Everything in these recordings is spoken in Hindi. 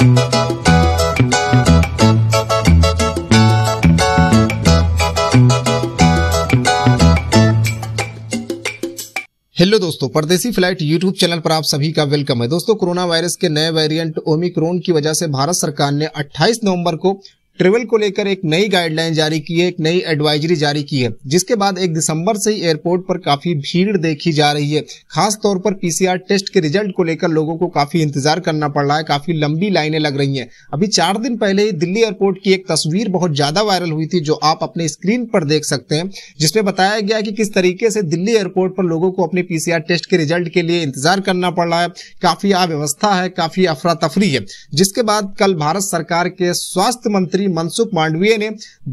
हेलो दोस्तों परदेसी फ्लाइट यूट्यूब चैनल पर आप सभी का वेलकम है दोस्तों कोरोना वायरस के नए वेरिएंट ओमिक्रोन की वजह से भारत सरकार ने 28 नवंबर को ट्रेवल को लेकर एक नई गाइडलाइन जारी की है एक नई एडवाइजरी जारी की है जिसके बाद एक दिसंबर से ही एयरपोर्ट पर काफी भीड़ देखी जा रही है खास तौर पर पीसीआर टेस्ट के रिजल्ट को लेकर लोगों को काफी इंतजार करना पड़ रहा है काफी लंबी लाइनें लग रही हैं अभी चार दिन पहले ही दिल्ली एयरपोर्ट की एक तस्वीर बहुत ज्यादा वायरल हुई थी जो आप अपने स्क्रीन पर देख सकते हैं जिसमें बताया गया कि किस तरीके से दिल्ली एयरपोर्ट पर लोगों को अपने पीसीआर टेस्ट के रिजल्ट के लिए इंतजार करना पड़ रहा है काफी अव्यवस्था है काफी अफरा तफरी है जिसके बाद कल भारत सरकार के स्वास्थ्य मंत्री मनसुख मांडवीय ने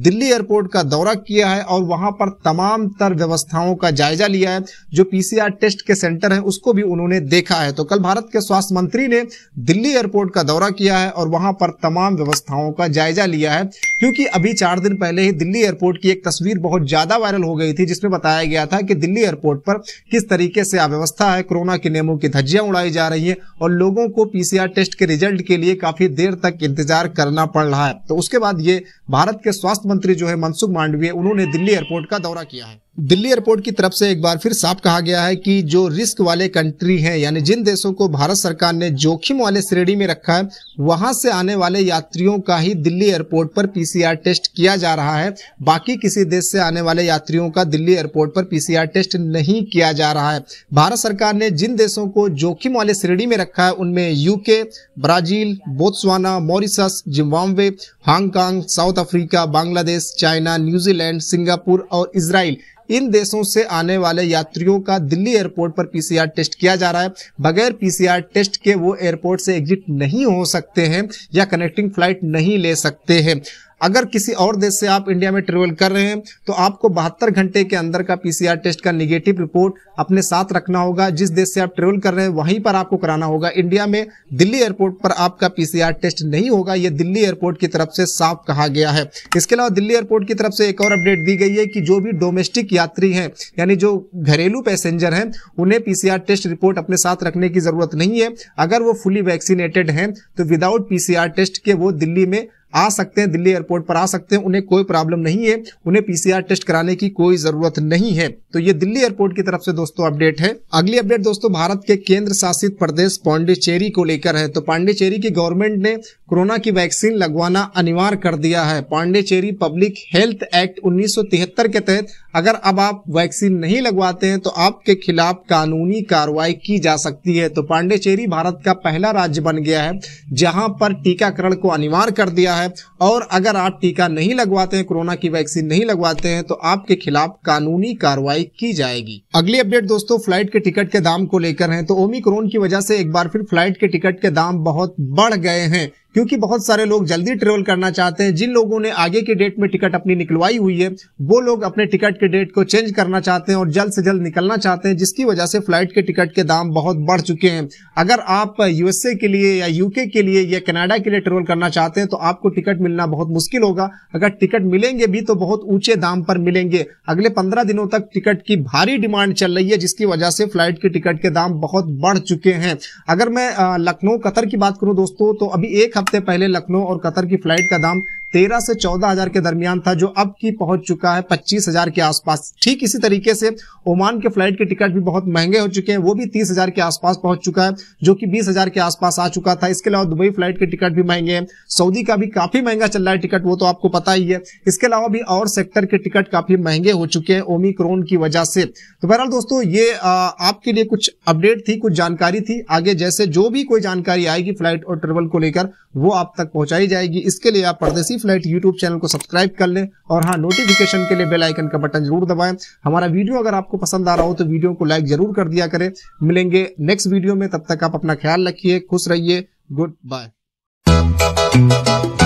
दिल्ली एयरपोर्ट का दौरा किया है और वहां पर तमाम तर व्यवस्थाओं का जायजा लिया है जो पीसीआर टेस्ट के सेंटर है उसको भी उन्होंने देखा है तो कल भारत के स्वास्थ्य मंत्री ने दिल्ली एयरपोर्ट का दौरा किया है और वहां पर तमाम व्यवस्थाओं का जायजा लिया है क्योंकि अभी चार दिन पहले ही दिल्ली एयरपोर्ट की एक तस्वीर बहुत ज्यादा वायरल हो गई थी जिसमें बताया गया था कि दिल्ली एयरपोर्ट पर किस तरीके से अव्यवस्था है कोरोना के नियमों की धज्जियां उड़ाई जा रही है और लोगों को पीसीआर टेस्ट के रिजल्ट के लिए काफी देर तक इंतजार करना पड़ रहा है तो उसके बाद ये भारत के स्वास्थ्य मंत्री जो है मनसुख मांडवीय उन्होंने दिल्ली एयरपोर्ट का दौरा किया है दिल्ली एयरपोर्ट की तरफ से एक बार फिर साफ कहा गया है कि जो रिस्क वाले कंट्री हैं यानी जिन देशों को भारत सरकार ने जोखिम वाले श्रेणी में रखा है वहां से आने वाले यात्रियों का ही दिल्ली एयरपोर्ट पर पीसीआर टेस्ट किया जा रहा है बाकी किसी देश से आने वाले यात्रियों का दिल्ली एयरपोर्ट पर पीसीआर टेस्ट नहीं किया जा रहा है भारत सरकार ने जिन देशों को जोखिम वाले श्रेणी में रखा है उनमें UK Brazil Botswana Mauritius Zimbabwe Hong Kong South Africa Bangladesh China New Zealand Singapore और इसराइल इन देशों से आने वाले यात्रियों का दिल्ली एयरपोर्ट पर पीसीआर टेस्ट किया जा रहा है बगैर पीसीआर टेस्ट के वो एयरपोर्ट से एग्जिट नहीं हो सकते हैं या कनेक्टिंग फ्लाइट नहीं ले सकते हैं अगर किसी और देश से आप इंडिया में ट्रेवल कर रहे हैं तो आपको बहत्तर घंटे के अंदर का पीसीआर टेस्ट का निगेटिव रिपोर्ट अपने साथ रखना होगा जिस देश से आप ट्रेवल कर रहे हैं वहीं पर आपको कराना होगा इंडिया में दिल्ली एयरपोर्ट पर आपका पीसीआर टेस्ट नहीं होगा यह दिल्ली एयरपोर्ट की तरफ से साफ कहा गया है इसके अलावा दिल्ली एयरपोर्ट की तरफ से एक और अपडेट दी गई है कि जो भी डोमेस्टिक यात्री हैं यानी जो घरेलू पैसेंजर हैं उन्हें पीसीआर टेस्ट रिपोर्ट अपने साथ रखने की जरूरत नहीं है अगर वो फुली वैक्सीनेटेड हैं तो विदाउट पीसीआर टेस्ट के वो दिल्ली में आ सकते हैं दिल्ली एयरपोर्ट पर आ सकते हैं उन्हें कोई प्रॉब्लम नहीं है उन्हें पीसीआर टेस्ट कराने की कोई जरूरत नहीं है तो ये दिल्ली एयरपोर्ट की तरफ से दोस्तों अपडेट है अगली अपडेट दोस्तों भारत के केंद्र शासित प्रदेश पांडिचेरी को लेकर है तो पांडिचेरी की गवर्नमेंट ने कोरोना की वैक्सीन लगवाना अनिवार्य कर दिया है पांडेचेरी पब्लिक हेल्थ एक्ट 1973 के तहत अगर अब आप वैक्सीन नहीं लगवाते हैं तो आपके खिलाफ कानूनी कार्रवाई की जा सकती है तो पांडेचेरी भारत का पहला राज्य बन गया है जहां पर टीकाकरण को अनिवार्य कर दिया है और अगर आप टीका नहीं लगवाते हैं कोरोना की वैक्सीन नहीं लगवाते हैं तो आपके खिलाफ कानूनी कार्रवाई की जाएगी अगली अपडेट दोस्तों फ्लाइट के टिकट के दाम को लेकर है तो ओमिक्रोन की वजह से एक बार फिर फ्लाइट के टिकट के दाम बहुत बढ़ गए हैं क्योंकि बहुत सारे लोग जल्दी ट्रेवल करना चाहते हैं जिन लोगों ने आगे की डेट में टिकट अपनी निकलवाई हुई है वो लोग अपने टिकट के डेट को चेंज करना चाहते हैं और जल्द से जल्द निकलना चाहते हैं जिसकी वजह से फ्लाइट के टिकट के दाम बहुत बढ़ चुके हैं अगर आप यूएसए के लिए या यूके के लिए या कनाडा के लिए ट्रेवल करना चाहते हैं तो आपको टिकट मिलना बहुत मुश्किल होगा अगर टिकट मिलेंगे भी तो बहुत ऊंचे दाम पर मिलेंगे अगले पंद्रह दिनों तक टिकट की भारी डिमांड चल रही है जिसकी वजह से फ्लाइट के टिकट के दाम बहुत बढ़ चुके हैं अगर मैं लखनऊ कतर की बात करूं दोस्तों तो अभी एक हफ्ते हफ्ते पहले लखनऊ और कतर की फ्लाइट का दाम तेरह से चौदह हजार के दरमियान था जो अब की पहुंच चुका है पच्चीस हजार के आसपास ठीक इसी तरीके से ओमान के फ्लाइट के टिकट भी बहुत महंगे हो चुके हैं वो भी तीस हजार के आसपास पहुंच चुका है जो कि बीस हजार के आसपास आ चुका था इसके अलावा दुबई फ्लाइट के टिकट भी महंगे हैं सऊदी का भी काफी महंगा चल रहा है टिकट वो तो आपको पता ही है इसके अलावा भी और सेक्टर के टिकट काफी महंगे हो चुके हैं ओमिक्रोन की वजह से तो बहरहाल दोस्तों ये आपके लिए कुछ अपडेट थी कुछ जानकारी थी आगे जैसे जो भी कोई जानकारी आएगी फ्लाइट और ट्रेवल को लेकर वो आप तक पहुंचाई जाएगी इसके लिए आप परदेसी सी फ्लाइट यूट्यूब चैनल को सब्सक्राइब कर लें और हाँ नोटिफिकेशन के लिए बेल आइकन का बटन जरूर दबाएं हमारा वीडियो अगर आपको पसंद आ रहा हो तो वीडियो को लाइक जरूर कर दिया करें मिलेंगे नेक्स्ट वीडियो में तब तक आप अपना ख्याल रखिए खुश रहिए गुड बाय